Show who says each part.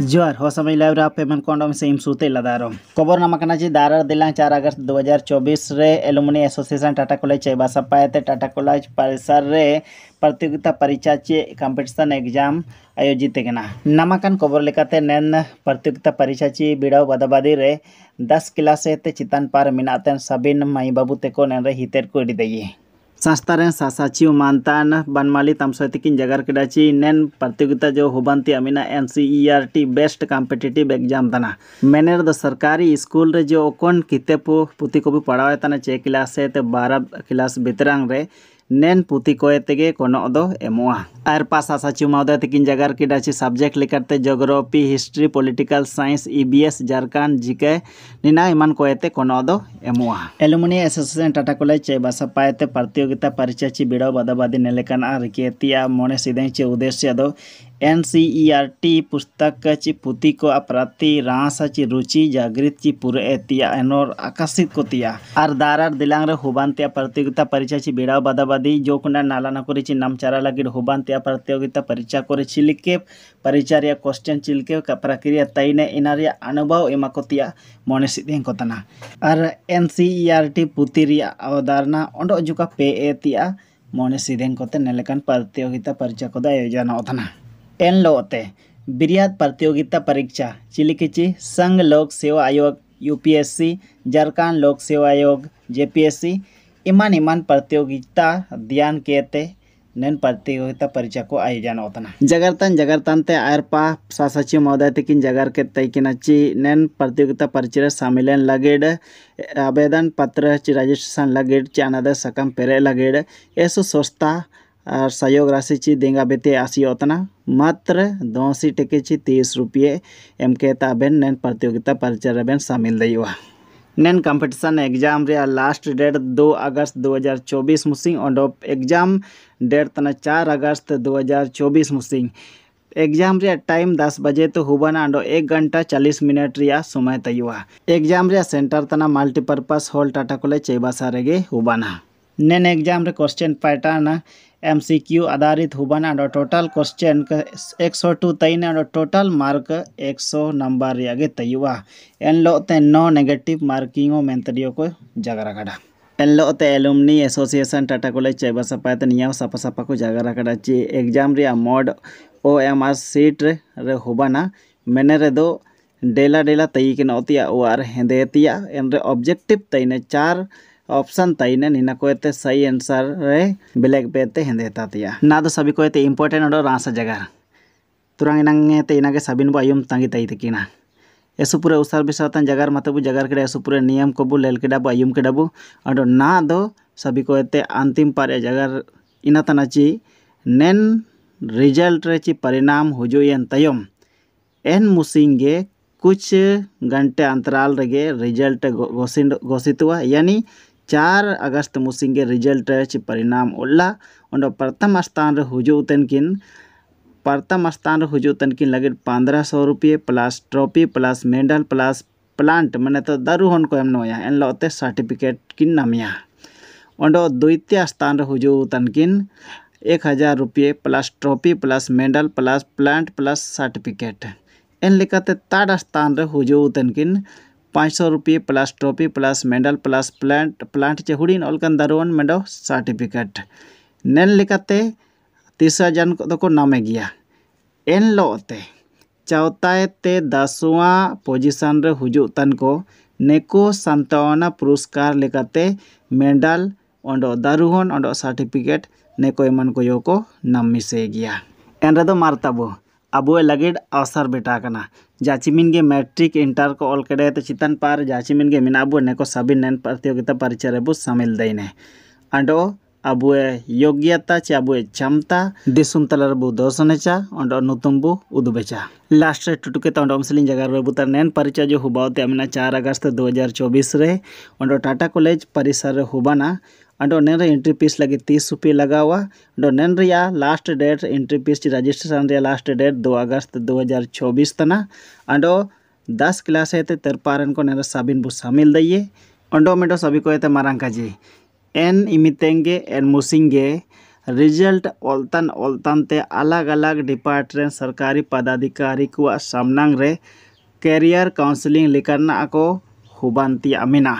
Speaker 1: जोहर हो समय लाइव रा पेमेंट कौंडम से इमसूते लदारो खबर नमक जी दारर दिला चार अगस्त 2024 रे alumni association Tata college Chaibasa पाए टाटा कॉलेज परिसर रे प्रतियोगिता परीक्षा चे कंपटीशन एग्जाम आयोजित नामाकन खबर लेकाते नैन प्रतियोगिता परीक्षा चे बिड़ाव बदाबादी रे दस क्लास चितान पार मिनाते सबिन माई बाबू तेको नैन रे हितेर को इडिदे संस्था सा सचिव मानतान बनमाली तम सहतिकीन जगार कि नैन प्रतियोगिता जो हुबानती अमी N C R T best competitive exam मेने सरकारी स्कूल जो ओकन कितेपु पुती को भी पढ़ाए चे क्लास से बारह क्लास भितरंग नेन पुति कोयते कनोदो एमोआ और पासा साचू महोदय तकिन जगार किडाची सब्जेक्ट लेकर geography history political science EBS Jharkhand GK निना एमान कोयते कनोदो एलुमनी एसोसिएशन टाटा कॉलेज बासा पायते प्रतियोगिता परिचय बिड़ाव बदाबादी नेलेकान रिकेतिया मोने सीधे उद्देश्य N C E R T पुस्तक ची पुती को अप्रति रास ची रुचि जागृत ची पुरएतिया एनोर आकर्षित कोतिया आर दारार दिलांग रे हुबांतिया प्रतियोगिता परीक्षा ची बेड़ा बादाबादी जो कुना नाला ना करे ची नामचारा लगिर हुबांतिया प्रतियोगिता परीक्षा करे ची लिखे परीक्षा क्वेश्चन चिलके प्रक्रिया तई ने इनारिया अनुभव एमा कोतिया मने सिद्धें कोतना आर N C E R T पुती रिया अवधारणा ओंडो जुका पे एतिया मने सिद्धें कोते नेलेकन प्रतियोगिता परीक्षा को आयोजन होतना एन लोते बिरियात प्रतियोगिता परीक्षा चिलिकिची संघ लोक सेवा आयोग यूपीएससी झारखंड लोक सेवा आयोग जेपीएससी इमान इमान प्रतियोगिता ध्यान के नैन प्रतियोगिता परीक्षा को आयोजन होता जगरतन जगरतन ते आयरपा सचिव महोदय तकिन जगर के तैकिन अच्छी नैन प्रतियोगिता परीक्षा शामिल लगे आवेदन पत्र रजिस्ट्रेशन लगे चानद सकम पेरे लगे ऐसो संस्था और सहयोग राशि ची देंगा बेते आसी ओतना मात्र दोसी टेके ची तीस रुपये एम के ताबेन नैन प्रतियोगिता परिचय रेबेन शामिल दईवा नैन कंपटीशन एग्जाम रे लास्ट डेट दो अगस्त 2024 मुसिंग और एग्जाम डेट तना चार अगस्त 2024 मुसिंग एग्जाम रे टाइम दस बजे तो हुबना अंडो एक घंटा चालीस मिनट रिया समय तयुआ एग्जाम रे सेंटर तना multipurpose hall Tata college Chaibasa रेगे हुबना नैन एग्जाम रे question pattern M C Q आधारित हुबना और टोटल क्वेश्चन एक सौ टू तय टोटल मार्क एक सौ नंबर रे तयुआ एन लोते नो नेगेटिव मार्किंग मेतरियो को रखा एन लोते एलुमनी एसोसिएशन टाटा कॉलेज चैबा सपाते निया सपा सपा को जगह रखा जे exam mode O M R sheet रे हुबना मेने रे दो डेला डेला तय के नौती हेदे आर एन रे ऑब्जेक्टिव तईने चार ऑप्शन तई ने निना सही आंसर रे ब्लैक पेते हेंदेता तिया ना तो सभी को इंपॉर्टेंट और रास जगह तुरंग इनाते ते इनागे सभी बो आयुम तंगी तई तक ऐसु पूरे उसार बिसातन जगार मते बु जगार के ऐसु पूरे नियम को बु लेल के बु आयुम के बु और ना दो सभी कोयते अंतिम पारे जगार इना ची नेन रिजल्ट रे ची परिणाम हुजुयन तयम एन मुसिंगे कुछ घंटे अंतराल रगे रिजल्ट घोषित हुआ यानी चार अगस्त मुसिंगे रिजल्ट चे परिणाम ओल्ला और प्रथम स्थान हजूँ तनकिन प्रथम स्थान हजूँ तनकिन लगे पंद्रह सौ रुपये plus trophy plus medal plus plant मैंने तो दारू हन को एन एनलोते सर्टिफिकेट किन नामिया उनो द्वितीय स्थान हजूँ एक हज़ार रुपये plus trophy plus medal plus plant plus certificate एन लेकाते ताड़ स्थान हजूँ पाँच सौ रुपये plus trophy plus medal plus plant plant चे हुडिन अलकन दारुआन मेडो सर्टिफिकेट नेल लेकाते तीसरा जन को नामे गया एन लोते चौथाते दसवा पोजिशन रे को नेको संतावना पुरस्कार मेडल ओंडो दारुहन ओंडो सर्टिफिकेट नेको एमन को यो को गया एन रे मारताबो अब ᱞᱟᱹᱜᱤᱫ ᱚᱥᱚᱨ ᱵᱤᱴᱟ ᱠᱟᱱᱟ जाचिमिन के मैट्रिक इंटर को ऑल कड़े तो चितन पार जाचिमिन के मिना अबो नेको सभी नैन प्रतियोगिता परिचय रेबो शामिल देने अंडो अब योग्यता चे अब क्षमता दिसुम तलर बु दर्शन चा अंडो नुतुम बु उदबेचा लास्ट रे टुटुके तो अंडो अमसलिन जगह रे बुतर नैन परिचय जो हुबावते अमिना 4 अगस्त 2024 रे अंडो टाटा कॉलेज परिसर रे हुबाना ಅಂಡ್ एंट्री ಫೀಸ್ लगे तीस रुपये लगा हुआ डोनेन last date entry fees registration last date दो अगस्त दो हज़ार चौबीस तना अंडो दस क्लास है ते तरपारन को नेरा सबिन बु शामिल दिए अंडो मेडो सभी को है का काजे एन इमितेंगे एन मुसिंगे रिजल्ट ओलतान ओलतान ते अलग अलग डिपार्टमेंट सरकारी पदाधिकारी को सामना रे कैरियर काउंसलिंग लिखना को हुबानती अमीना